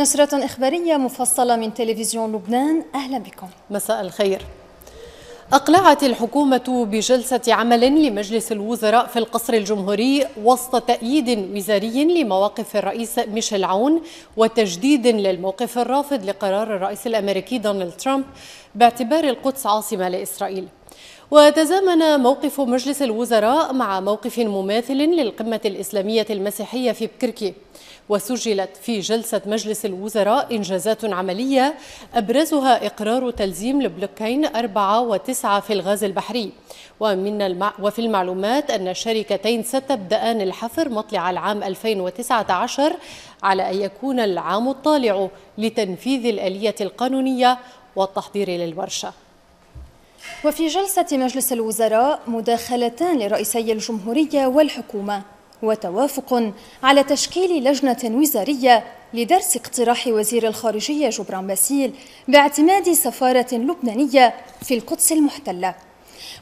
نشرة إخبارية مفصلة من تلفزيون لبنان أهلا بكم مساء الخير أقلعت الحكومة بجلسة عمل لمجلس الوزراء في القصر الجمهوري وسط تأييد وزاري لمواقف الرئيس ميشيل عون وتجديد للموقف الرافض لقرار الرئيس الأمريكي دونالد ترامب باعتبار القدس عاصمة لإسرائيل وتزامن موقف مجلس الوزراء مع موقف مماثل للقمة الإسلامية المسيحية في بكركي وسجلت في جلسة مجلس الوزراء إنجازات عملية أبرزها إقرار تلزيم البلوكين أربعة وتسعة في الغاز البحري ومن المع... وفي المعلومات أن الشركتين ستبدأان الحفر مطلع العام 2019 على أن يكون العام الطالع لتنفيذ الآلية القانونية والتحضير للورشة وفي جلسة مجلس الوزراء مداخلتان لرئيسي الجمهورية والحكومة وتوافق على تشكيل لجنة وزارية لدرس اقتراح وزير الخارجية جبران باسيل باعتماد سفارة لبنانية في القدس المحتلة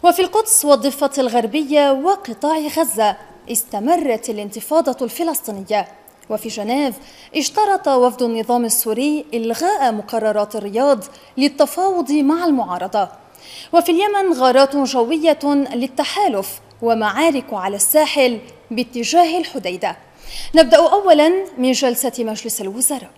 وفي القدس والضفة الغربية وقطاع غزة استمرت الانتفاضة الفلسطينية وفي جنيف اشترط وفد النظام السوري إلغاء مقررات الرياض للتفاوض مع المعارضة وفي اليمن غارات جوية للتحالف ومعارك على الساحل باتجاه الحديدة نبدأ أولا من جلسة مجلس الوزراء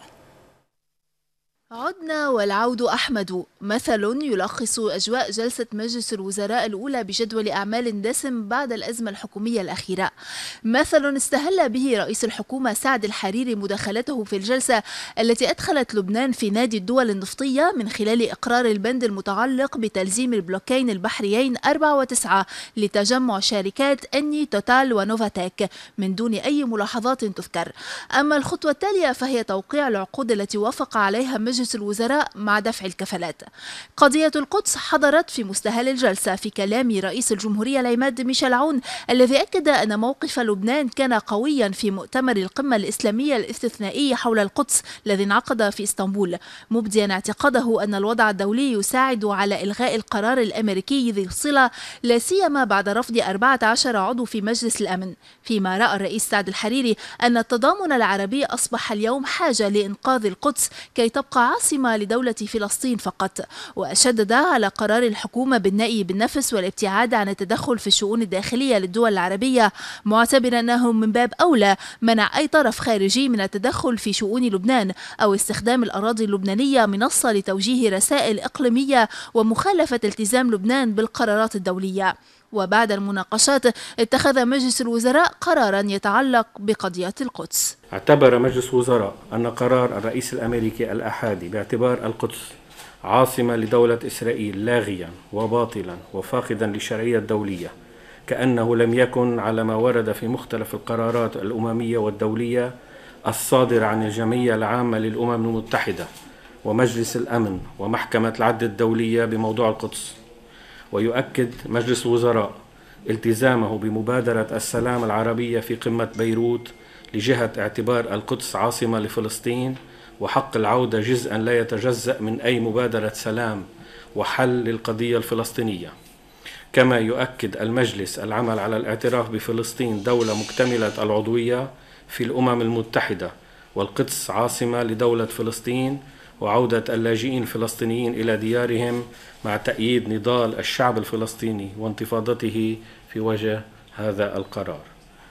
عدنا والعود أحمد مثل يلخص أجواء جلسة مجلس الوزراء الأولى بجدول أعمال دسم بعد الأزمة الحكومية الأخيرة مثل استهل به رئيس الحكومة سعد الحريري مداخلته في الجلسة التي أدخلت لبنان في نادي الدول النفطية من خلال إقرار البند المتعلق بتلزيم البلوكين البحريين 4 و 9 لتجمع شركات أني توتال ونوفاتيك من دون أي ملاحظات تذكر أما الخطوة التالية فهي توقيع العقود التي وافق عليها مجلس مجلس الوزراء مع دفع الكفالات قضية القدس حضرت في مستهل الجلسة في كلام رئيس الجمهورية العماد ميشيل عون الذي أكد أن موقف لبنان كان قويا في مؤتمر القمة الإسلامية الاستثنائي حول القدس الذي انعقد في اسطنبول مبديا اعتقاده أن الوضع الدولي يساعد على إلغاء القرار الأمريكي ذي الصلة لا سيما بعد رفض 14 عضو في مجلس الأمن فيما رأى الرئيس سعد الحريري أن التضامن العربي أصبح اليوم حاجة لإنقاذ القدس كي تبقى العاصمة لدولة فلسطين فقط وشدد على قرار الحكومة بالنأي بالنفس والابتعاد عن التدخل في الشؤون الداخلية للدول العربية معتبرا أنه من باب أولى منع أي طرف خارجي من التدخل في شؤون لبنان أو استخدام الأراضي اللبنانية منصة لتوجيه رسائل إقليمية ومخالفة التزام لبنان بالقرارات الدولية وبعد المناقشات اتخذ مجلس الوزراء قرارا يتعلق بقضية القدس اعتبر مجلس الوزراء أن قرار الرئيس الأمريكي الأحادي باعتبار القدس عاصمة لدولة إسرائيل لاغيا وباطلا وفاقدا للشرعية الدولية كأنه لم يكن على ما ورد في مختلف القرارات الأممية والدولية الصادرة عن الجمعية العامة للأمم المتحدة ومجلس الأمن ومحكمة العدل الدولية بموضوع القدس ويؤكد مجلس الوزراء التزامه بمبادرة السلام العربية في قمة بيروت لجهة اعتبار القدس عاصمة لفلسطين وحق العودة جزءا لا يتجزأ من أي مبادرة سلام وحل للقضية الفلسطينية كما يؤكد المجلس العمل على الاعتراف بفلسطين دولة مكتملة العضوية في الأمم المتحدة والقدس عاصمة لدولة فلسطين وعودة اللاجئين الفلسطينيين إلى ديارهم مع تأييد نضال الشعب الفلسطيني وانتفاضته في وجه هذا القرار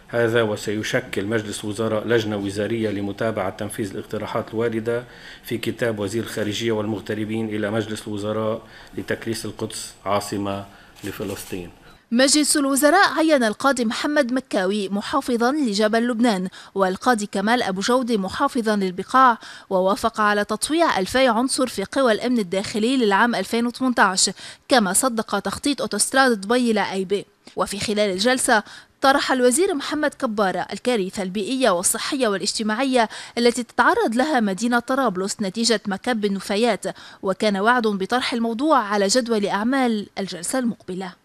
هذا وسيشكل مجلس وزراء لجنة وزارية لمتابعة تنفيذ الاقتراحات الواردة في كتاب وزير الخارجية والمغتربين إلى مجلس الوزراء لتكريس القدس عاصمة لفلسطين مجلس الوزراء عين القاضي محمد مكاوي محافظا لجبل لبنان والقاضي كمال أبو جودي محافظا للبقاع ووافق على تطويع 2000 عنصر في قوى الأمن الداخلي للعام 2018 كما صدق تخطيط أوتوستراد دبي لأيبي وفي خلال الجلسة طرح الوزير محمد كبارة الكارثة البيئية والصحية والاجتماعية التي تتعرض لها مدينة طرابلس نتيجة مكب النفايات وكان وعد بطرح الموضوع على جدول أعمال الجلسة المقبلة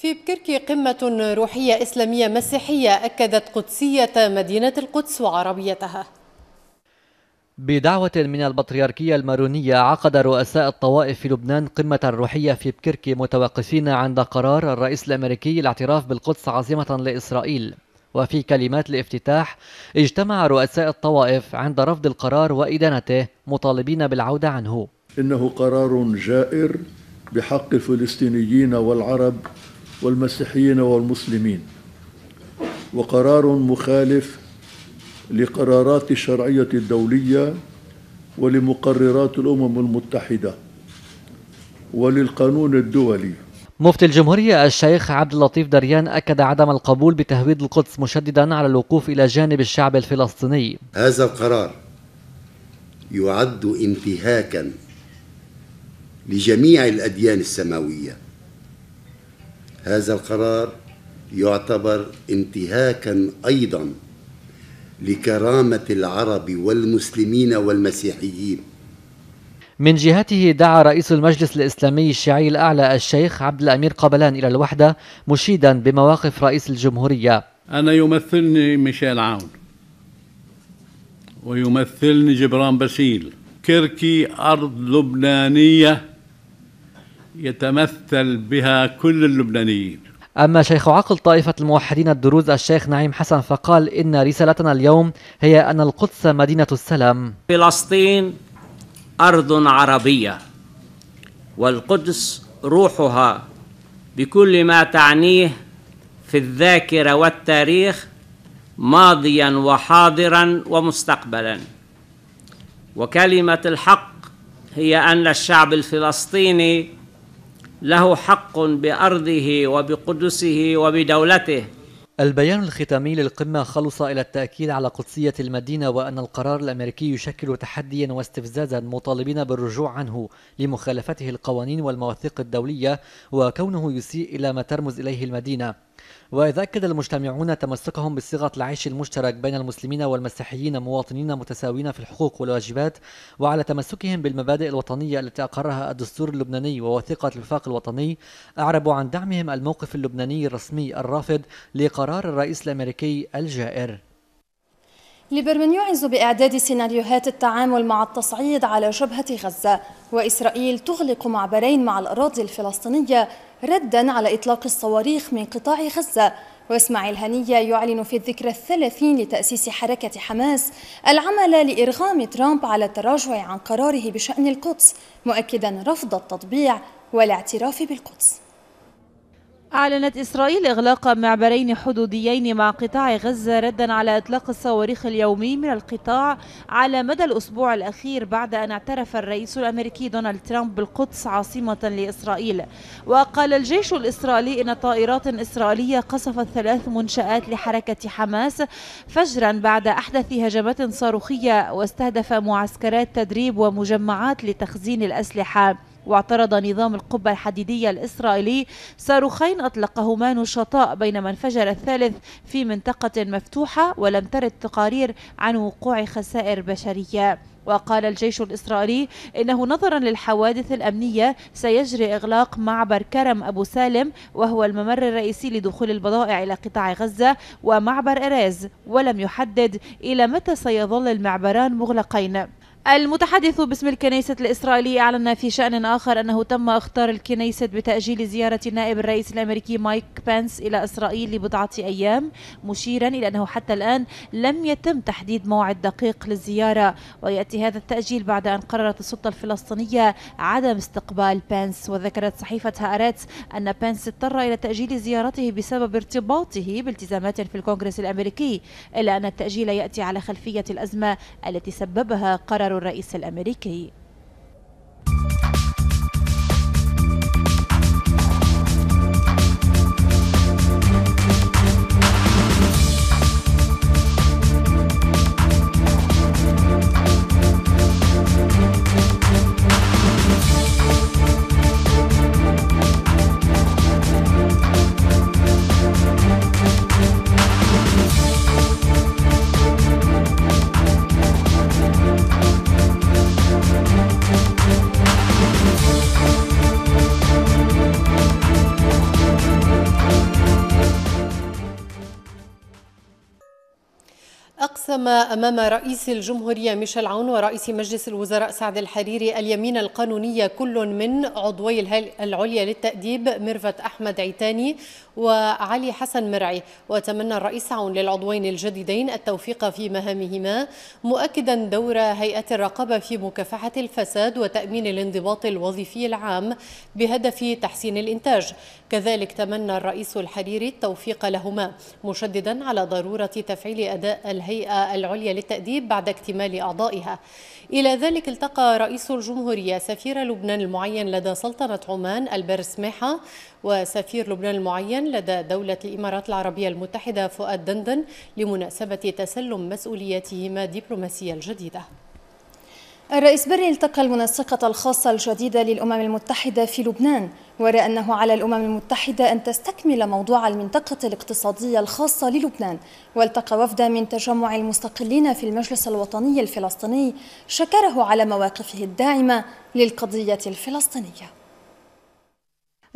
في بكركي قمة روحية إسلامية مسيحية أكدت قدسية مدينة القدس وعربيتها بدعوة من البطريركية المارونية عقد رؤساء الطوائف في لبنان قمة روحية في بكركي متوقفين عند قرار الرئيس الأمريكي الاعتراف بالقدس عاصمة لإسرائيل وفي كلمات الافتتاح اجتمع رؤساء الطوائف عند رفض القرار وإدانته مطالبين بالعودة عنه إنه قرار جائر بحق الفلسطينيين والعرب والمسيحيين والمسلمين وقرار مخالف لقرارات الشرعية الدولية ولمقررات الأمم المتحدة وللقانون الدولي مفتي الجمهورية الشيخ عبد اللطيف دريان أكد عدم القبول بتهويد القدس مشددا على الوقوف إلى جانب الشعب الفلسطيني هذا القرار يعد انتهاكا لجميع الأديان السماوية هذا القرار يعتبر انتهاكا ايضا لكرامه العرب والمسلمين والمسيحيين من جهته دعا رئيس المجلس الإسلامي الشيعي الأعلى الشيخ عبد الأمير قبلان إلى الوحدة مشيدا بمواقف رئيس الجمهورية أنا يمثلني ميشيل عون ويمثلني جبران باسيل كركي أرض لبنانية يتمثل بها كل اللبنانيين أما شيخ عقل طائفة الموحدين الدروز الشيخ نعيم حسن فقال إن رسالتنا اليوم هي أن القدس مدينة السلام فلسطين أرض عربية والقدس روحها بكل ما تعنيه في الذاكرة والتاريخ ماضيا وحاضرا ومستقبلا وكلمة الحق هي أن الشعب الفلسطيني له حق بأرضه وبقدسه وبدولته البيان الختامي للقمة خلص إلى التأكيد على قدسية المدينة وأن القرار الأمريكي يشكل تحديا واستفزازا مطالبين بالرجوع عنه لمخالفته القوانين والمواثيق الدولية وكونه يسيء إلى ما ترمز إليه المدينة ويتأكد المجتمعون تمسكهم بصيغة العيش المشترك بين المسلمين والمسيحيين مواطنين متساوين في الحقوق والواجبات وعلى تمسكهم بالمبادئ الوطنية التي أقرها الدستور اللبناني ووثيقة الوفاق الوطني أعربوا عن دعمهم الموقف اللبناني الرسمي الرافض لقرار الرئيس الأمريكي الجائر ليبرمن يعز بإعداد سيناريوهات التعامل مع التصعيد على جبهة غزة وإسرائيل تغلق معبرين مع الأراضي الفلسطينية ردا على إطلاق الصواريخ من قطاع غزة وإسماعيل هنية يعلن في الذكرى الثلاثين لتأسيس حركة حماس العمل لإرغام ترامب على التراجع عن قراره بشأن القدس مؤكدا رفض التطبيع والاعتراف بالقدس أعلنت إسرائيل إغلاق معبرين حدوديين مع قطاع غزة ردا على إطلاق الصواريخ اليومي من القطاع على مدى الأسبوع الأخير بعد أن اعترف الرئيس الأمريكي دونالد ترامب بالقدس عاصمة لإسرائيل وقال الجيش الإسرائيلي إن طائرات إسرائيلية قصفت ثلاث منشآت لحركة حماس فجرا بعد أحدث هجمات صاروخية واستهدف معسكرات تدريب ومجمعات لتخزين الأسلحة واعترض نظام القبة الحديدية الإسرائيلي صاروخين أطلقهما نشطاء بينما انفجر الثالث في منطقة مفتوحة ولم ترد تقارير عن وقوع خسائر بشرية وقال الجيش الإسرائيلي إنه نظرا للحوادث الأمنية سيجري إغلاق معبر كرم أبو سالم وهو الممر الرئيسي لدخول البضائع إلى قطاع غزة ومعبر إريز ولم يحدد إلى متى سيظل المعبران مغلقين المتحدث باسم الكنيسة الإسرائيلية أعلن في شأن آخر أنه تم اختار الكنيسة بتأجيل زيارة نائب الرئيس الأمريكي مايك بنس إلى إسرائيل لبضعة أيام مشيرا إلى أنه حتى الآن لم يتم تحديد موعد دقيق للزيارة ويأتي هذا التأجيل بعد أن قررت السلطة الفلسطينية عدم استقبال بنس وذكرت صحيفة هارتس أن بنس اضطر إلى تأجيل زيارته بسبب ارتباطه بالتزامات في الكونغرس الأمريكي إلا أن التأجيل يأتي على خلفية الأزمة التي سببها قرار الرئيس الأمريكي قسم أمام رئيس الجمهورية ميشيل عون ورئيس مجلس الوزراء سعد الحريري اليمين القانونية كل من عضوي الهيئة العليا للتأديب ميرفت أحمد عيتاني وعلي حسن مرعي وتمنى الرئيس عون للعضوين الجديدين التوفيق في مهامهما مؤكدا دور هيئة الرقابة في مكافحة الفساد وتأمين الانضباط الوظيفي العام بهدف تحسين الإنتاج كذلك تمنى الرئيس الحريري التوفيق لهما مشددا على ضرورة تفعيل أداء الهيئة العليا للتأديب بعد اكتمال أعضائها إلى ذلك التقى رئيس الجمهورية سفير لبنان المعين لدى سلطنة عمان البر سماحة وسفير لبنان المعين لدى دولة الإمارات العربية المتحدة فؤاد دندن لمناسبة تسلم مسؤولياتهما الدبلوماسية الجديدة الرئيس بري التقى المنسقة الخاصة الجديدة للأمم المتحدة في لبنان ورأى أنه على الأمم المتحدة أن تستكمل موضوع المنطقة الاقتصادية الخاصة للبنان والتقى وفدا من تجمع المستقلين في المجلس الوطني الفلسطيني شكره على مواقفه الداعمة للقضية الفلسطينية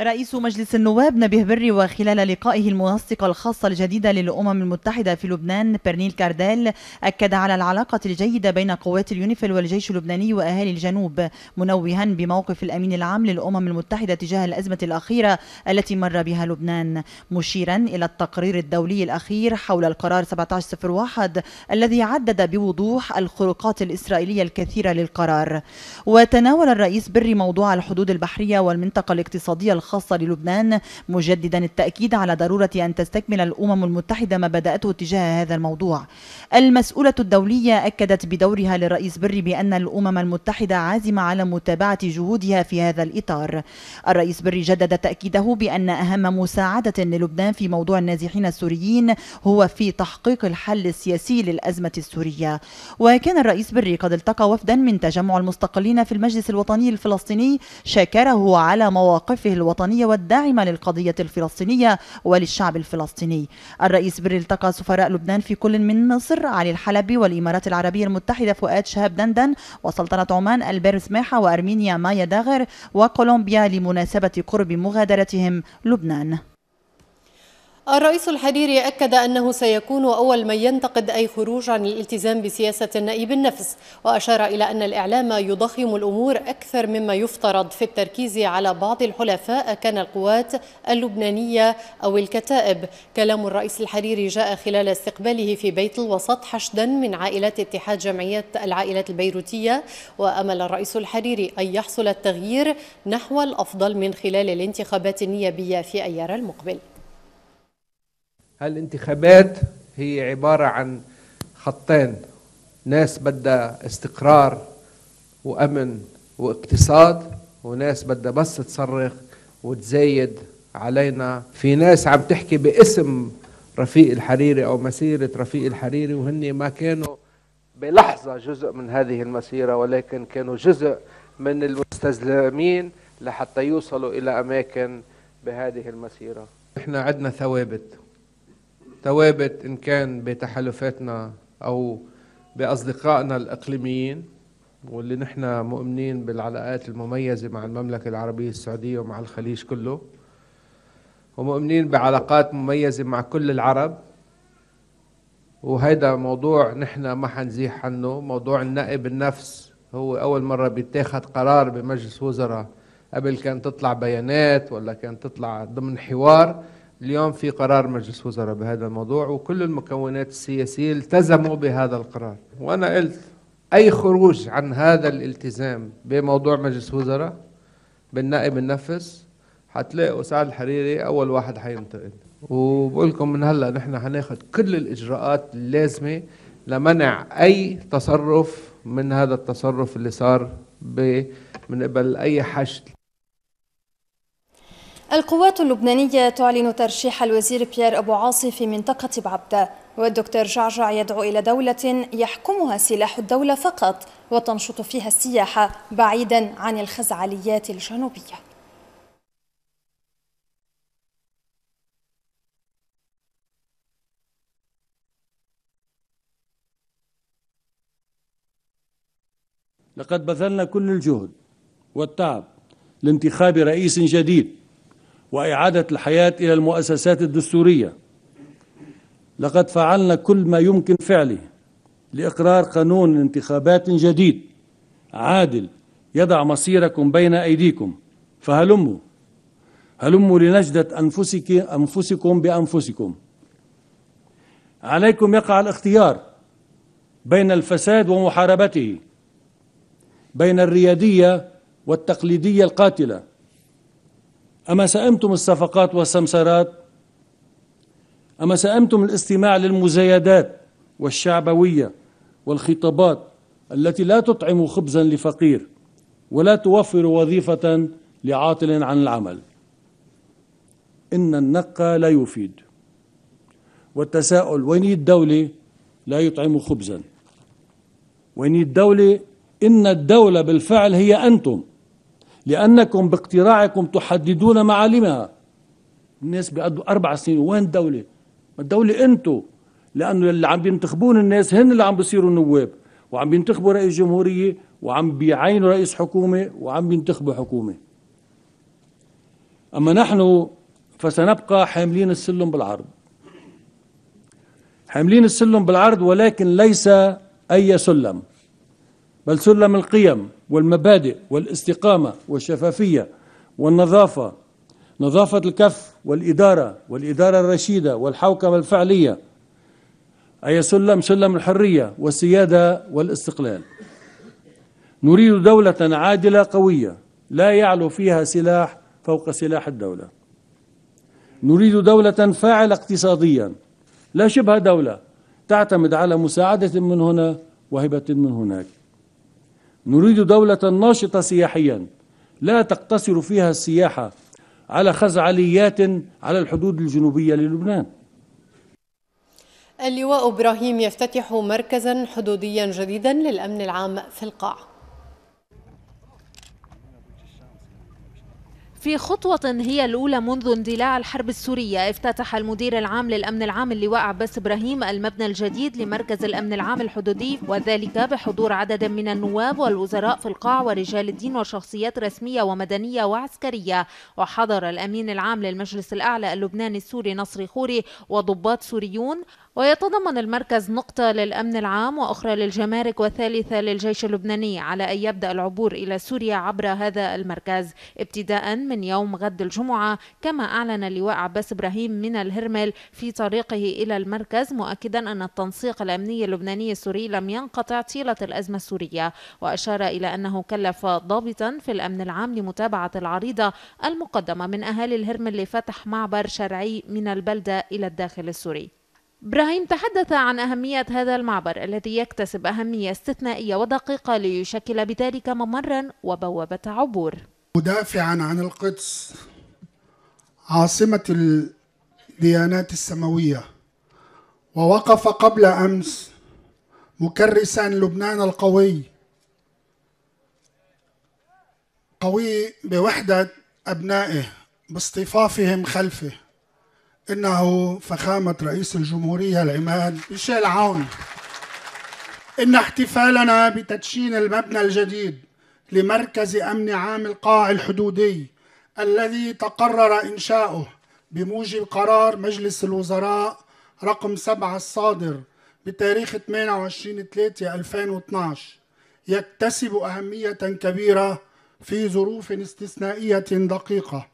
رئيس مجلس النواب نبيه بري وخلال لقائه المنسق الخاصة الجديدة للأمم المتحدة في لبنان برنيل كارديل أكد على العلاقة الجيدة بين قوات اليونيفيل والجيش اللبناني وأهالي الجنوب منوها بموقف الأمين العام للأمم المتحدة تجاه الأزمة الأخيرة التي مر بها لبنان مشيرا إلى التقرير الدولي الأخير حول القرار 1701 الذي عدد بوضوح الخروقات الإسرائيلية الكثيرة للقرار وتناول الرئيس بري موضوع الحدود البحرية والمنطقة الاقتصادية الخاصة للبنان مجددا التأكيد على ضرورة أن تستكمل الأمم المتحدة ما بدأته تجاه هذا الموضوع المسؤولة الدولية أكدت بدورها للرئيس بري بأن الأمم المتحدة عازمة على متابعة جهودها في هذا الإطار الرئيس بري جدد تأكيده بأن أهم مساعدة للبنان في موضوع النازحين السوريين هو في تحقيق الحل السياسي للأزمة السورية وكان الرئيس بري قد التقى وفدا من تجمع المستقلين في المجلس الوطني الفلسطيني شكره على مواقفه الوطنية الوطنية والداعمة للقضية الفلسطينية وللشعب الفلسطيني الرئيس بري التقى سفراء لبنان في كل من مصر علي الحلبي والإمارات العربية المتحدة فؤاد شهاب دندن وسلطنة عمان البير سماحة وأرمينيا مايا داغر وكولومبيا لمناسبة قرب مغادرتهم لبنان الرئيس الحريري أكد أنه سيكون أول من ينتقد أي خروج عن الالتزام بسياسة النائب النفس وأشار إلى أن الإعلام يضخم الأمور أكثر مما يفترض في التركيز على بعض الحلفاء كان القوات اللبنانية أو الكتائب كلام الرئيس الحريري جاء خلال استقباله في بيت الوسط حشدا من عائلات اتحاد جمعية العائلات البيروتية وأمل الرئيس الحريري أن يحصل التغيير نحو الأفضل من خلال الانتخابات النيابية في أيار المقبل الانتخابات هي عبارة عن خطين ناس بدها استقرار وأمن واقتصاد وناس بدها بس تصرخ وتزايد علينا في ناس عم تحكي باسم رفيق الحريري أو مسيرة رفيق الحريري وهن ما كانوا بلحظة جزء من هذه المسيرة ولكن كانوا جزء من المستزلمين لحتى يوصلوا إلى أماكن بهذه المسيرة. إحنا عندنا ثوابت ثوابت إن كان بتحالفاتنا أو بأصدقائنا الإقليميين واللي نحن مؤمنين بالعلاقات المميزة مع المملكة العربية السعودية ومع الخليج كله ومؤمنين بعلاقات مميزة مع كل العرب وهيدا موضوع نحن ما حنزيح عنه موضوع النائب النفس هو أول مرة بيتاخد قرار بمجلس وزراء قبل كان تطلع بيانات ولا كان تطلع ضمن حوار اليوم في قرار مجلس وزراء بهذا الموضوع وكل المكونات السياسية التزموا بهذا القرار وأنا قلت أي خروج عن هذا الالتزام بموضوع مجلس وزراء بالنائب النفس حتلاقوا سعد الحريري أول واحد حينتقد وبقول لكم من هلا نحن حناخد كل الإجراءات اللازمة لمنع أي تصرف من هذا التصرف اللي صار من قبل أي حشد القوات اللبنانية تعلن ترشيح الوزير بيير أبو عاصي في منطقة بعبدة والدكتور جعجع يدعو إلى دولة يحكمها سلاح الدولة فقط وتنشط فيها السياحة بعيدا عن الخزعليات الجنوبية لقد بذلنا كل الجهد والتعب لانتخاب رئيس جديد وإعادة الحياة إلى المؤسسات الدستورية لقد فعلنا كل ما يمكن فعله لإقرار قانون انتخابات جديد عادل يضع مصيركم بين أيديكم فهلموا هلموا لنجدة أنفسك أنفسكم بأنفسكم عليكم يقع الاختيار بين الفساد ومحاربته بين الريادية والتقليدية القاتلة أما سئمتم الصفقات والسمسرات أما سئمتم الاستماع للمزايدات والشعبوية والخطابات التي لا تطعم خبزا لفقير ولا توفر وظيفة لعاطل عن العمل إن النقى لا يفيد والتساؤل وين الدولة لا يطعم خبزا وين الدولة إن الدولة بالفعل هي أنتم لأنكم باقتراعكم تحددون معالمها الناس بيقضوا أربع سنين وين الدولة ما الدولة أنتو لأنه اللي عم بينتخبون الناس هن اللي عم بيصيروا نواب وعم بينتخبوا رئيس جمهورية وعم بيعينوا رئيس حكومة وعم بينتخبوا حكومة أما نحن فسنبقى حاملين السلم بالعرض حاملين السلم بالعرض ولكن ليس أي سلم بل سلم القيم والمبادئ والاستقامة والشفافية والنظافة نظافة الكف والإدارة والإدارة الرشيدة والحوكمة الفعلية أي سلم سلم الحرية والسيادة والاستقلال نريد دولة عادلة قوية لا يعلو فيها سلاح فوق سلاح الدولة نريد دولة فاعلة اقتصاديا لا شبه دولة تعتمد على مساعدة من هنا وهبة من هناك نريد دولة ناشطة سياحيا لا تقتصر فيها السياحة على خزعليات على الحدود الجنوبية للبنان اللواء إبراهيم يفتتح مركزا حدوديا جديدا للأمن العام في القاع في خطوة هي الأولى منذ اندلاع الحرب السورية افتتح المدير العام للأمن العام اللواء عباس إبراهيم المبنى الجديد لمركز الأمن العام الحدودي وذلك بحضور عدد من النواب والوزراء في القاع ورجال الدين وشخصيات رسمية ومدنية وعسكرية وحضر الأمين العام للمجلس الأعلى اللبناني السوري نصر خوري وضباط سوريون ويتضمن المركز نقطة للأمن العام وأخرى للجمارك وثالثة للجيش اللبناني على أن يبدأ العبور إلى سوريا عبر هذا المركز ابتداء من يوم غد الجمعة كما أعلن اللواء عباس إبراهيم من الهرمل في طريقه إلى المركز مؤكدا أن التنسيق الأمني اللبناني السوري لم ينقطع طيلة الأزمة السورية وأشار إلى أنه كلف ضابطا في الأمن العام لمتابعة العريضة المقدمة من أهالي الهرمل لفتح معبر شرعي من البلدة إلى الداخل السوري إبراهيم تحدث عن أهمية هذا المعبر الذي يكتسب أهمية استثنائية ودقيقة ليشكل بذلك ممرا وبوابة عبور مدافعا عن القدس عاصمة الديانات السماوية ووقف قبل أمس مكرسا لبنان القوي قوي بوحدة أبنائه باصطفافهم خلفه إنه فخامة رئيس الجمهورية العماد ميشيل عون إن احتفالنا بتدشين المبنى الجديد لمركز أمن عام القاع الحدودي الذي تقرر إنشاؤه بموجب قرار مجلس الوزراء رقم 7 الصادر بتاريخ 28/3/2012 يكتسب أهمية كبيرة في ظروف استثنائية دقيقة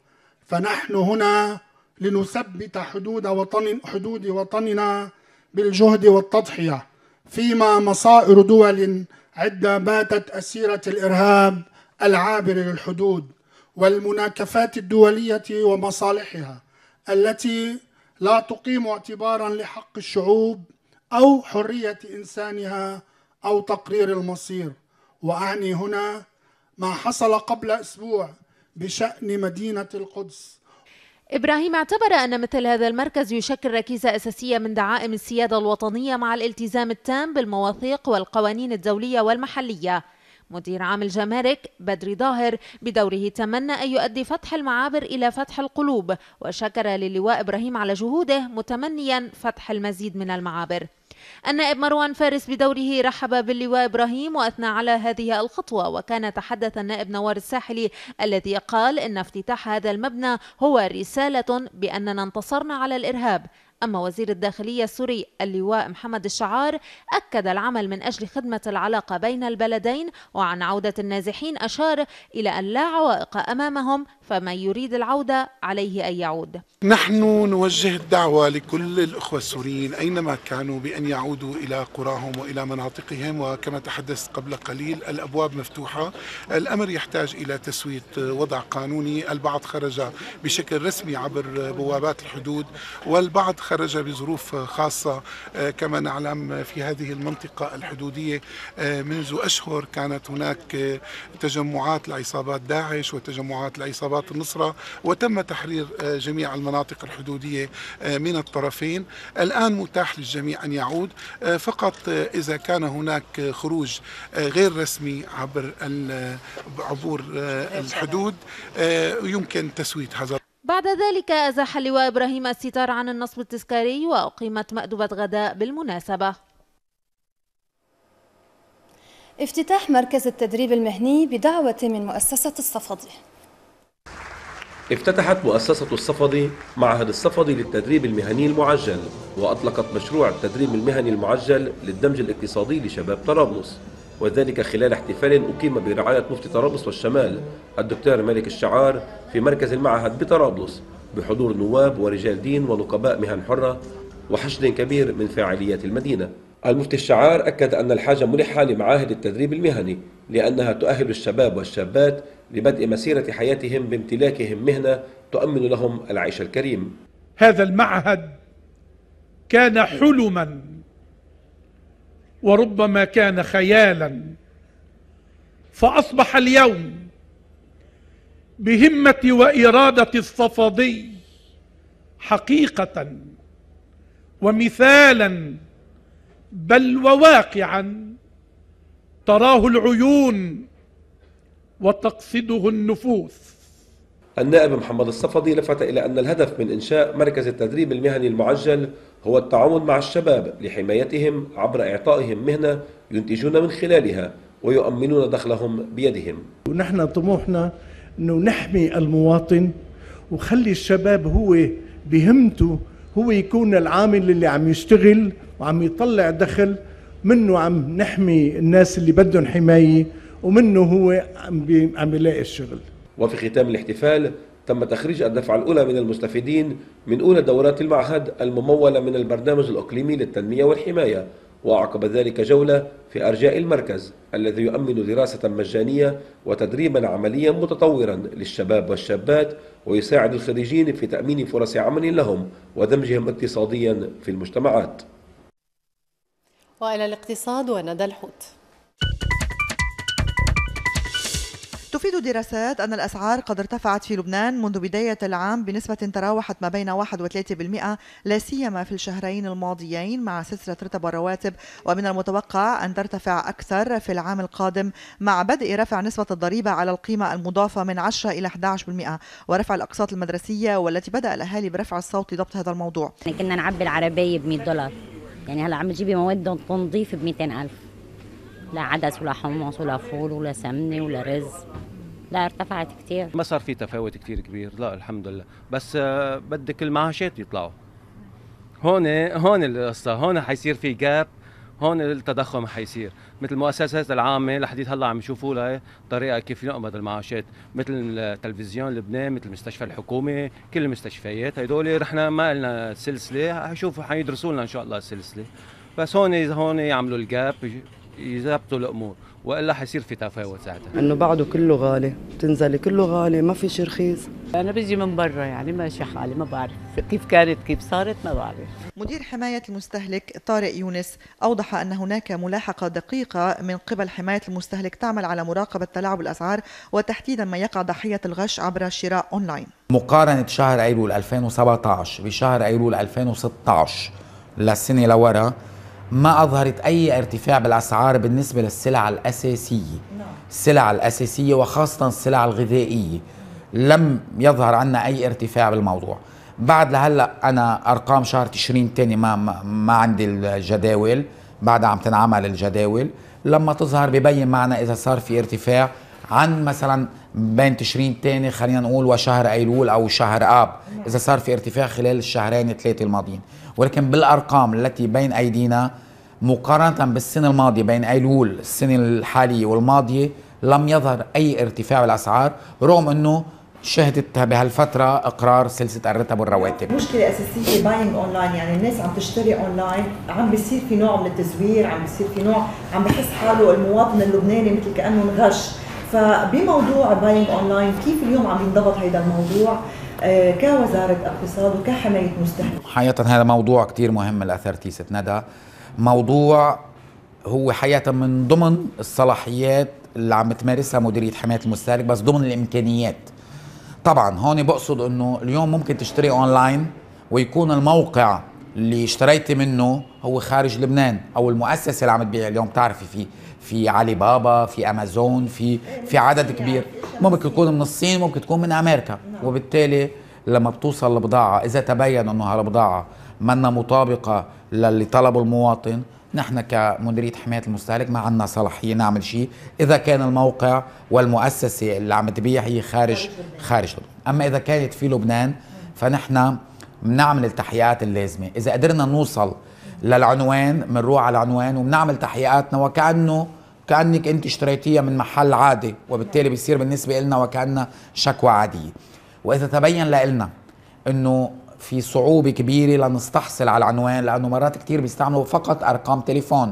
فنحن هنا لنثبت حدود وطن حدود وطننا بالجهد والتضحية فيما مصائر دول عدة باتت أسيرة الإرهاب العابر للحدود والمناكفات الدولية ومصالحها التي لا تقيم اعتبارا لحق الشعوب أو حرية إنسانها أو تقرير المصير وأعني هنا ما حصل قبل أسبوع بشأن مدينة القدس إبراهيم اعتبر أن مثل هذا المركز يشكل ركيزة أساسية من دعائم السيادة الوطنية مع الالتزام التام بالمواثيق والقوانين الدولية والمحلية مدير عام الجمارك بدري ظاهر بدوره تمنى أن يؤدي فتح المعابر إلى فتح القلوب وشكر للواء إبراهيم على جهوده متمنيا فتح المزيد من المعابر النائب مروان فارس بدوره رحب باللواء إبراهيم وأثنى على هذه الخطوة وكان تحدث النائب نوار الساحلي الذي قال إن افتتاح هذا المبنى هو رسالة بأننا انتصرنا على الإرهاب أما وزير الداخلية السوري اللواء محمد الشعار أكد العمل من أجل خدمة العلاقة بين البلدين وعن عودة النازحين أشار إلى أن لا عوائق أمامهم فمن يريد العودة عليه أن يعود نحن نوجه الدعوة لكل الأخوة السوريين أينما كانوا بأن يعودوا إلى قراهم وإلى مناطقهم وكما تحدثت قبل قليل الأبواب مفتوحة الأمر يحتاج إلى تسوية وضع قانوني البعض خرج بشكل رسمي عبر بوابات الحدود والبعض خرج بظروف خاصة كما نعلم في هذه المنطقة الحدودية منذ أشهر كانت هناك تجمعات لعصابات داعش وتجمعات لعصابات محافظات النصرة وتم تحرير آه، جميع المناطق الحدودية آه، من الطرفين الآن متاح للجميع أن يعود آه، فقط إذا كان هناك خروج غير رسمي عبر عبور الحدود يمكن تسوية هذا بعد ذلك أزاح اللواء إبراهيم الستار عن النصب التذكاري وأقيمت مأدبة غداء بالمناسبة افتتاح مركز التدريب المهني بدعوة من مؤسسة الصفدي افتتحت مؤسسة الصفدي معهد الصفدي للتدريب المهني المعجل وأطلقت مشروع التدريب المهني المعجل للدمج الاقتصادي لشباب طرابلس وذلك خلال احتفال أقيم برعاية مفتي طرابلس والشمال الدكتور مالك الشعار في مركز المعهد بطرابلس بحضور نواب ورجال دين ونقباء مهن حرة وحشد كبير من فاعليات المدينة المفتي الشعار أكد أن الحاجة ملحة لمعاهد التدريب المهني لأنها تؤهل الشباب والشابات لبدء مسيرة حياتهم بامتلاكهم مهنة تؤمن لهم العيش الكريم هذا المعهد كان حلما وربما كان خيالا فأصبح اليوم بهمة وإرادة الصفدي حقيقة ومثالا بل وواقعا تراه العيون وتقصده النفوس النائب محمد الصفدي لفت إلى أن الهدف من إنشاء مركز التدريب المهني المعجل هو التعاون مع الشباب لحمايتهم عبر إعطائهم مهنة ينتجون من خلالها ويؤمنون دخلهم بيدهم ونحن طموحنا أنه نحمي المواطن وخلي الشباب هو بهمته هو يكون العامل اللي عم يشتغل وعم يطلع دخل منه عم نحمي الناس اللي بدهم حمايه ومنه هو عم عم يلاقي الشغل وفي ختام الاحتفال تم تخريج الدفعة الأولى من المستفيدين من أولى دورات المعهد الممولة من البرنامج الإقليمي للتنمية والحماية وعقب ذلك جولة في أرجاء المركز الذي يؤمن دراسة مجانية وتدريبا عمليا متطورا للشباب والشابات ويساعد الخريجين في تأمين فرص عمل لهم ودمجهم اقتصاديا في المجتمعات والى الاقتصاد وندى الحوت تفيد دراسات أن الأسعار قد ارتفعت في لبنان منذ بداية العام بنسبة تراوحت ما بين 1 و 3% لا سيما في الشهرين الماضيين مع سلسلة رتب الرواتب ومن المتوقع أن ترتفع أكثر في العام القادم مع بدء رفع نسبة الضريبة على القيمة المضافة من 10 إلى 11% ورفع الأقساط المدرسية والتي بدأ الأهالي برفع الصوت لضبط هذا الموضوع كنا نعبي العربية ب 100 دولار يعني هلا عم تجيبي مواد تنظيف ب 200000 لا عدس ولا حمص ولا فول ولا سمنه ولا رز لا ارتفعت كثير ما صار في تفاوت كثير كبير لا الحمد لله بس آه، بدك المعاشات يطلعوا هون هون القصه هون حيصير في جاب هون التضخم حيصير مثل المؤسسات العامه لحديت هلا عم يشوفوا لها طريقه كيف نقبض المعاشات مثل التلفزيون لبنان مثل المستشفى الحكومي كل المستشفيات هدول رحنا ما لنا سلسله حيشوفوا حيدرسوا لنا ان شاء الله سلسله بس هون هون يعملوا الجاب يزبطوا الامور والا حيصير في تفاوت ساعتها انه بعده كله غالي تنزلي كله غالي ما في رخيص انا بيجي من برا يعني ماشي حالي ما بعرف كيف كانت كيف صارت ما بعرف مدير حمايه المستهلك طارق يونس اوضح ان هناك ملاحقه دقيقه من قبل حمايه المستهلك تعمل على مراقبه تلاعب الاسعار وتحديدا ما يقع ضحيه الغش عبر شراء اونلاين مقارنه شهر ايلول 2017 بشهر ايلول 2016 للسنه لورا ما أظهرت أي ارتفاع بالأسعار بالنسبة للسلع الأساسية السلع نعم. الأساسية وخاصة السلع الغذائية لم يظهر عنا أي ارتفاع بالموضوع بعد لهلا أنا أرقام شهر تشرين الثاني ما, ما عندي الجداول بعدها عم تنعمل الجداول لما تظهر ببين معنا إذا صار في ارتفاع عن مثلا بين تشرين الثاني خلينا نقول وشهر ايلول او شهر اب نعم. اذا صار في ارتفاع خلال الشهرين الثلاثه الماضيين ولكن بالارقام التي بين ايدينا مقارنه بالسنه الماضيه بين ايلول السنه الحاليه والماضيه لم يظهر اي ارتفاع بالاسعار رغم انه شهدت بهالفتره اقرار سلسله الرتب والرواتب مشكله اساسيه باينج اونلاين يعني الناس عم تشتري اونلاين عم بيصير في نوع من التزوير عم بيصير في نوع عم بحس حاله المواطن اللبناني مثل كانه انغش فبموضوع باينج اونلاين كيف اليوم عم ينضبط هذا الموضوع آه، كوزاره اقتصاد وكحمايه مستهلك حقيقه هذا موضوع كثير مهم الاثر ست ندى موضوع هو حقيقه من ضمن الصلاحيات اللي عم تمارسها مديريه حمايه المستهلك بس ضمن الامكانيات طبعا هون بقصد انه اليوم ممكن تشتري اونلاين ويكون الموقع اللي اشتريتي منه هو خارج لبنان او المؤسسه اللي عم تبيع اليوم بتعرفي فيه في علي بابا في امازون في في عدد كبير ممكن تكون من الصين ممكن تكون من امريكا وبالتالي لما بتوصل البضاعة اذا تبين انه هالبضاعه منا مطابقه للي طلبه المواطن نحن كمديريه حمايه المستهلك ما عندنا صلاحيه نعمل شيء اذا كان الموقع والمؤسسه اللي عم تبيع هي خارج خارج لبنان اما اذا كانت في لبنان فنحن بنعمل التحقيقات اللازمه اذا قدرنا نوصل للعنوان بنروح على العنوان وبنعمل تحقيقاتنا وكانه كانك انت اشتريتيها من محل عادي وبالتالي بيصير بالنسبه لنا وكانها شكوى عاديه واذا تبين لنا انه في صعوبة كبيرة لنستحصل على العنوان لأنه مرات كتير بيستعملوا فقط أرقام تليفون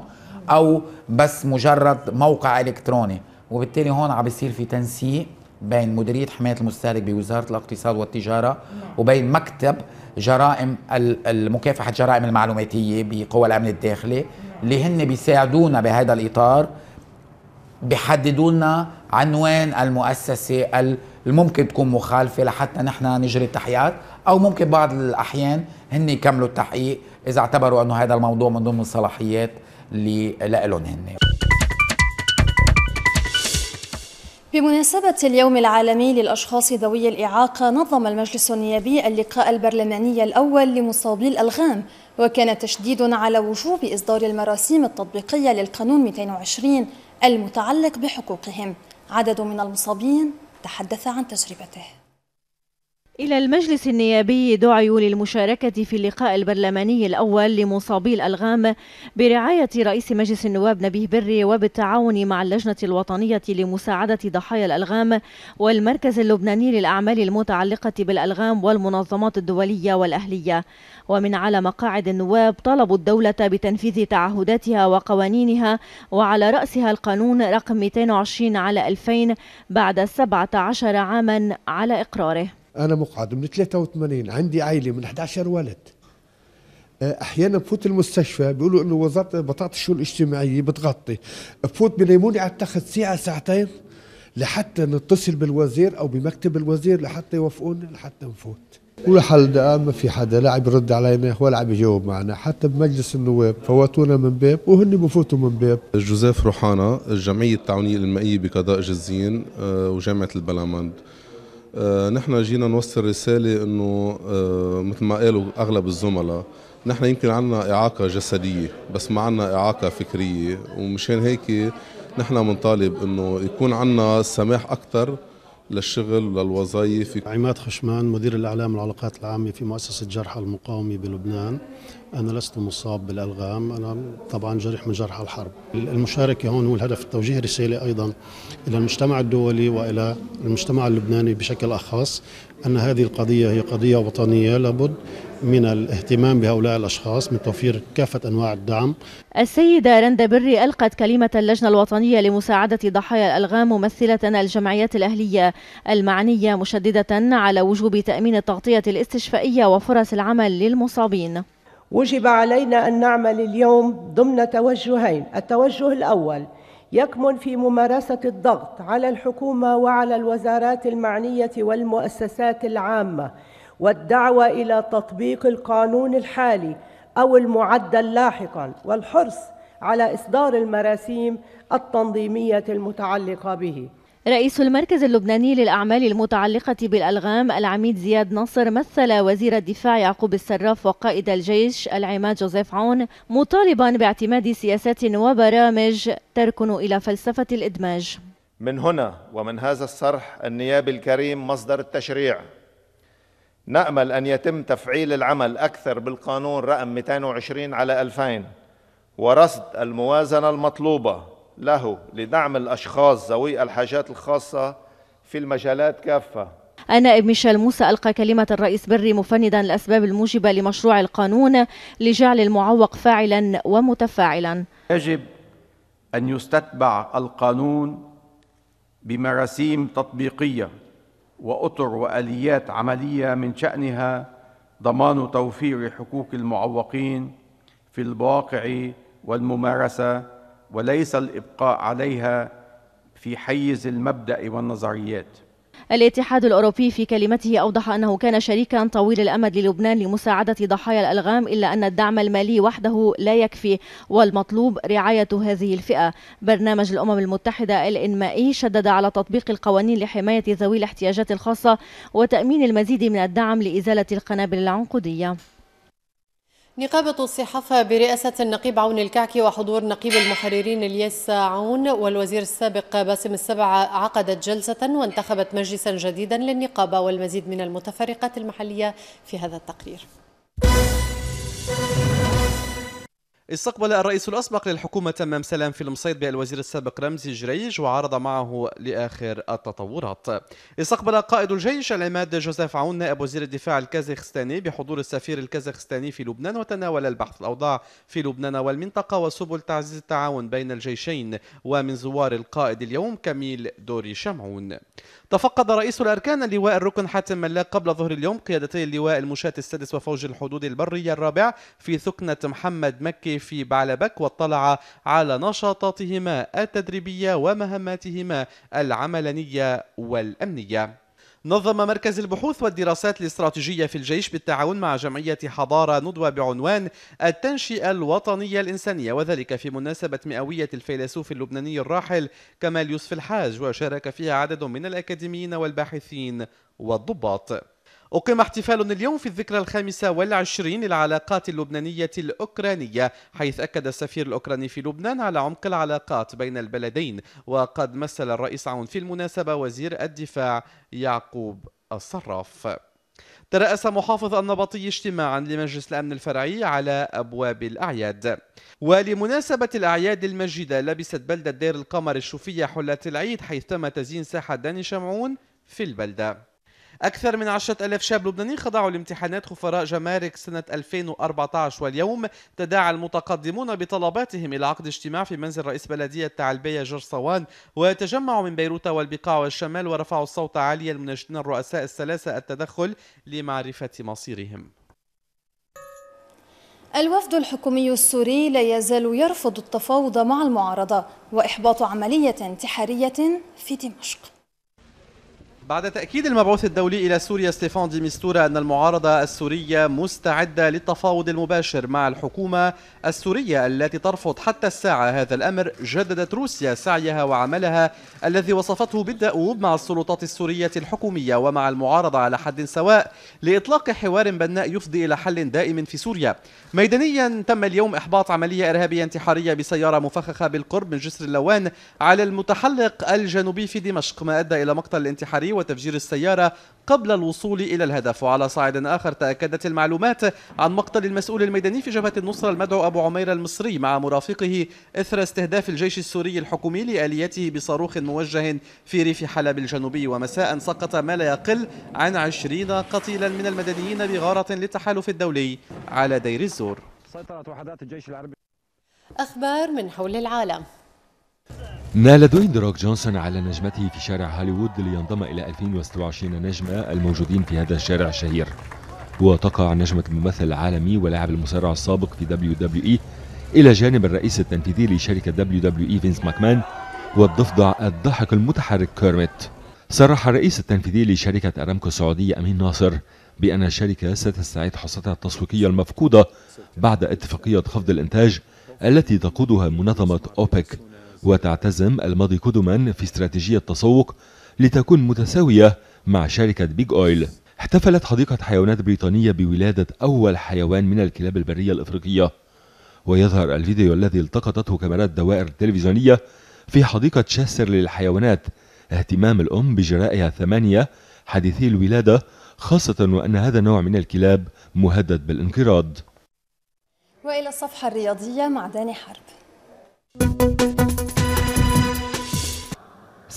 أو بس مجرد موقع إلكتروني وبالتالي هون عم بيصير في تنسيق بين مديرية حماية المستهلك بوزارة الاقتصاد والتجارة وبين مكتب جرائم مكافحة جرائم المعلوماتية بقوى الأمن الداخلي اللي هن بيساعدونا بهذا الإطار بيحددوا لنا عنوان المؤسسه الممكن تكون مخالفه لحتى نحن نجري التحقيقات او ممكن بعض الاحيان هن يكملوا التحقيق اذا اعتبروا انه هذا الموضوع من ضمن الصلاحيات اللي لهم هن بمناسبة اليوم العالمي للأشخاص ذوي الإعاقة نظم المجلس النيابي اللقاء البرلماني الأول لمصابي الألغام وكان تشديد على وجوب إصدار المراسيم التطبيقية للقانون 220 المتعلق بحقوقهم عدد من المصابين تحدث عن تجربته إلى المجلس النيابي دعيوا للمشاركة في اللقاء البرلماني الأول لمصابي الألغام برعاية رئيس مجلس النواب نبيه بري وبالتعاون مع اللجنة الوطنية لمساعدة ضحايا الألغام والمركز اللبناني للأعمال المتعلقة بالألغام والمنظمات الدولية والأهلية ومن على مقاعد النواب طلبوا الدولة بتنفيذ تعهداتها وقوانينها وعلى رأسها القانون رقم 220 على 2000 بعد 17 عاما على إقراره انا مقعد من 83 عندي عائله من 11 ولد آه، احيانا بفوت المستشفى بيقولوا انه وزاره بطاقه الشؤون الاجتماعيه بتغطي بفوت بنيموني على التخت ساعه ساعتين لحتى نتصل بالوزير او بمكتب الوزير لحتى يوافقونا لحتى نفوت ولحد الان ما في حدا لا عم يرد علينا ولا عم يجاوب معنا حتى بمجلس النواب فوتونا من باب وهن بفوتوا من باب جوزيف روحانا الجمعيه التعاونيه المائيه بقضاء جزين آه، وجامعه البلامند آه، نحن جينا نوصل رسالة أنه آه، مثل ما قالوا أغلب الزملاء نحن يمكن عنا إعاقة جسدية بس ما عنا إعاقة فكرية ومشان هيك نحن منطالب أنه يكون عنا سماح أكثر للشغل وللوظائف عماد خشمان مدير الإعلام والعلاقات العامة في مؤسسة جرحى المقاومة بلبنان أنا لست مصاب بالألغام أنا طبعا جرح من جرحى الحرب المشاركة هون هو الهدف توجيه رسالة أيضا إلى المجتمع الدولي وإلى المجتمع اللبناني بشكل أخص أن هذه القضية هي قضية وطنية لابد من الاهتمام بهؤلاء الأشخاص من توفير كافة أنواع الدعم السيدة رندا بري ألقت كلمة اللجنة الوطنية لمساعدة ضحايا الألغام ممثلة الجمعيات الأهلية المعنية مشددة على وجوب تأمين التغطية الاستشفائية وفرص العمل للمصابين وجب علينا أن نعمل اليوم ضمن توجهين التوجه الأول يكمن في ممارسة الضغط على الحكومة وعلى الوزارات المعنية والمؤسسات العامة والدعوه الى تطبيق القانون الحالي او المعدل لاحقا والحرص على اصدار المراسيم التنظيميه المتعلقه به رئيس المركز اللبناني للأعمال المتعلقة بالألغام العميد زياد نصر مثل وزير الدفاع يعقوب السراف وقائد الجيش العماد جوزيف عون مطالبا باعتماد سياسات وبرامج تركن إلى فلسفة الإدماج من هنا ومن هذا الصرح النيابي الكريم مصدر التشريع نأمل أن يتم تفعيل العمل أكثر بالقانون رقم 220 على 2000 ورصد الموازنة المطلوبة له لدعم الأشخاص ذوي الحاجات الخاصة في المجالات كافة النائب ميشيل موسى ألقى كلمة الرئيس بري مفندا الأسباب الموجبة لمشروع القانون لجعل المعوق فاعلا ومتفاعلا يجب أن يستتبع القانون بمراسيم تطبيقية واطر واليات عمليه من شانها ضمان توفير حقوق المعوقين في الواقع والممارسه وليس الابقاء عليها في حيز المبدا والنظريات الاتحاد الأوروبي في كلمته أوضح أنه كان شريكا طويل الأمد للبنان لمساعدة ضحايا الألغام إلا أن الدعم المالي وحده لا يكفي والمطلوب رعاية هذه الفئة برنامج الأمم المتحدة الإنمائي شدد على تطبيق القوانين لحماية ذوي الاحتياجات الخاصة وتأمين المزيد من الدعم لإزالة القنابل العنقودية نقابة الصحافة برئاسة النقيب عون الكعكي وحضور نقيب المحررين الياس عون والوزير السابق باسم السبع عقدت جلسة وانتخبت مجلسا جديدا للنقابة والمزيد من المتفرقات المحلية في هذا التقرير استقبل الرئيس الأسبق للحكومة تمام سلام في المصيد بالوزير السابق رمزي جريج وعرض معه لآخر التطورات استقبل قائد الجيش العماد جوزيف عون نائب وزير الدفاع الكازاخستاني بحضور السفير الكازاخستاني في لبنان وتناول البحث الأوضاع في لبنان والمنطقة وسبل تعزيز التعاون بين الجيشين ومن زوار القائد اليوم كميل دوري شمعون تفقد رئيس الأركان اللواء الركن حاتم ملاك قبل ظهر اليوم قيادتي اللواء المشاة السادس وفوج الحدود البرية الرابع في ثكنة محمد مكي في بعلبك واطلع على نشاطاتهما التدريبية ومهماتهما العملانية والأمنية نظم مركز البحوث والدراسات الاستراتيجية في الجيش بالتعاون مع جمعية حضارة ندوة بعنوان التنشئة الوطنية الإنسانية وذلك في مناسبة مئوية الفيلسوف اللبناني الراحل كمال يوسف الحاج وشارك فيها عدد من الأكاديميين والباحثين والضباط أقيم احتفال اليوم في الذكرى الخامسة والعشرين للعلاقات اللبنانية الأوكرانية حيث أكد السفير الأوكراني في لبنان على عمق العلاقات بين البلدين وقد مثل الرئيس عون في المناسبة وزير الدفاع يعقوب الصراف ترأس محافظ النبطي اجتماعا لمجلس الأمن الفرعي على أبواب الأعياد ولمناسبة الأعياد المجيدة لبست بلدة دير القمر الشوفية حلة العيد حيث تم تزيين ساحة داني شمعون في البلدة أكثر من 10000 شاب لبناني خضعوا لامتحانات خفراء جمارك سنة 2014 واليوم تداعى المتقدمون بطلباتهم إلى عقد اجتماع في منزل رئيس بلدية تعلبية جرصوان وتجمعوا من بيروت والبقاع والشمال ورفعوا الصوت عاليا مناشدين الرؤساء الثلاثة التدخل لمعرفة مصيرهم الوفد الحكومي السوري لا يزال يرفض التفاوض مع المعارضة وإحباط عملية انتحارية في دمشق بعد تأكيد المبعوث الدولي إلى سوريا ستيفان دي ميستورا أن المعارضة السورية مستعدة للتفاوض المباشر مع الحكومة السورية التي ترفض حتى الساعة هذا الأمر جددت روسيا سعيها وعملها الذي وصفته بالدؤوب مع السلطات السورية الحكومية ومع المعارضة على حد سواء لإطلاق حوار بناء يفضي إلى حل دائم في سوريا ميدانيا تم اليوم إحباط عملية إرهابية انتحارية بسيارة مفخخة بالقرب من جسر اللوان على المتحلق الجنوبي في دمشق ما أدى إلى مقتل الانتحاري وتفجير السيارة قبل الوصول إلى الهدف وعلى صعيد آخر تأكدت المعلومات عن مقتل المسؤول الميداني في جبهة النصرة المدعو أبو عمير المصري مع مرافقه إثر استهداف الجيش السوري الحكومي لآليته بصاروخ موجه في ريف حلب الجنوبي ومساء سقط ما لا يقل عن عشرين قتيلا من المدنيين بغارة للتحالف الدولي على دير الزور سيطرت وحدات الجيش العربي أخبار من حول العالم نال دوين دروك جونسون على نجمته في شارع هوليوود لينضم إلى 2026 نجمة الموجودين في هذا الشارع الشهير وتقع نجمة الممثل العالمي ولاعب المصارع السابق في دبليو دبليو إي إلى جانب الرئيس التنفيذي لشركة دبليو دبليو إي فينس ماكمان والضفدع الضحك المتحرك كيرميت صرح الرئيس التنفيذي لشركة أرامكو السعودية أمين ناصر بأن الشركة ستستعيد حصتها التسويقية المفقودة بعد اتفاقية خفض الإنتاج التي تقودها منظمة أوبك وتعتزم المضي قدما في استراتيجية التسوق لتكون متساوية مع شركة بيج أويل احتفلت حديقة حيوانات بريطانية بولادة أول حيوان من الكلاب البرية الإفريقية ويظهر الفيديو الذي التقطته كاميرات دوائر تلفزيونية في حديقة شاستر للحيوانات اهتمام الأم بجرائها الثمانية حديثي الولادة خاصة وأن هذا النوع من الكلاب مهدد بالانقراض وإلى الصفحة الرياضية مع داني حرب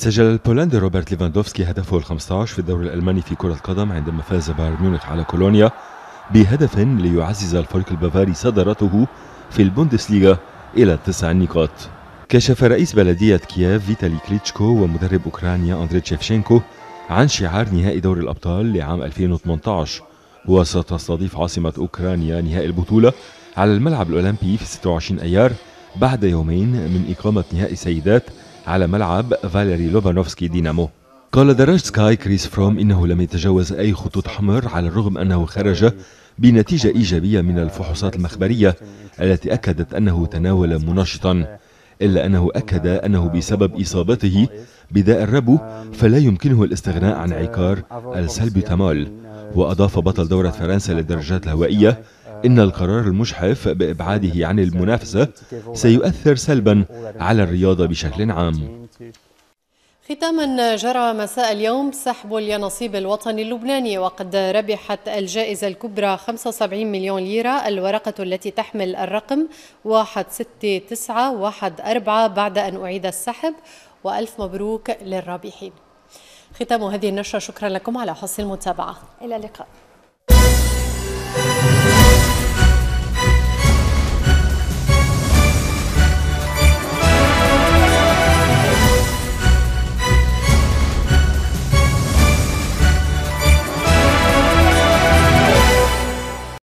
سجل البولندي روبرت ليفاندوفسكي هدفه ال 15 في الدوري الألماني في كرة القدم عندما فاز بايرن ميونخ على كولونيا بهدف ليعزز الفريق البافاري صدارته في البوندسليغا إلى تسع نقاط كشف رئيس بلدية كييف فيتالي كليتشكو ومدرب أوكرانيا أندري تشيفشينكو عن شعار نهائي دوري الأبطال لعام 2018 وستستضيف عاصمة أوكرانيا نهائي البطولة على الملعب الأولمبي في 26 أيار بعد يومين من إقامة نهائي السيدات على ملعب فاليري لوفانوفسكي دينامو قال درجة سكاي كريس فروم إنه لم يتجاوز أي خطوط حمر على الرغم أنه خرج بنتيجة إيجابية من الفحوصات المخبرية التي أكدت أنه تناول منشطا إلا أنه أكد أنه بسبب إصابته بداء الربو فلا يمكنه الاستغناء عن عقار السلبيوتامول وأضاف بطل دورة فرنسا للدرجات الهوائية إن القرار المشحف بإبعاده عن المنافسة سيؤثر سلبا على الرياضة بشكل عام ختاما جرى مساء اليوم سحب اليانصيب الوطني اللبناني وقد ربحت الجائزة الكبرى 75 مليون ليرة الورقة التي تحمل الرقم 16914 بعد أن أعيد السحب وألف مبروك للرابحين ختام هذه النشرة شكرا لكم على حسن المتابعة إلى اللقاء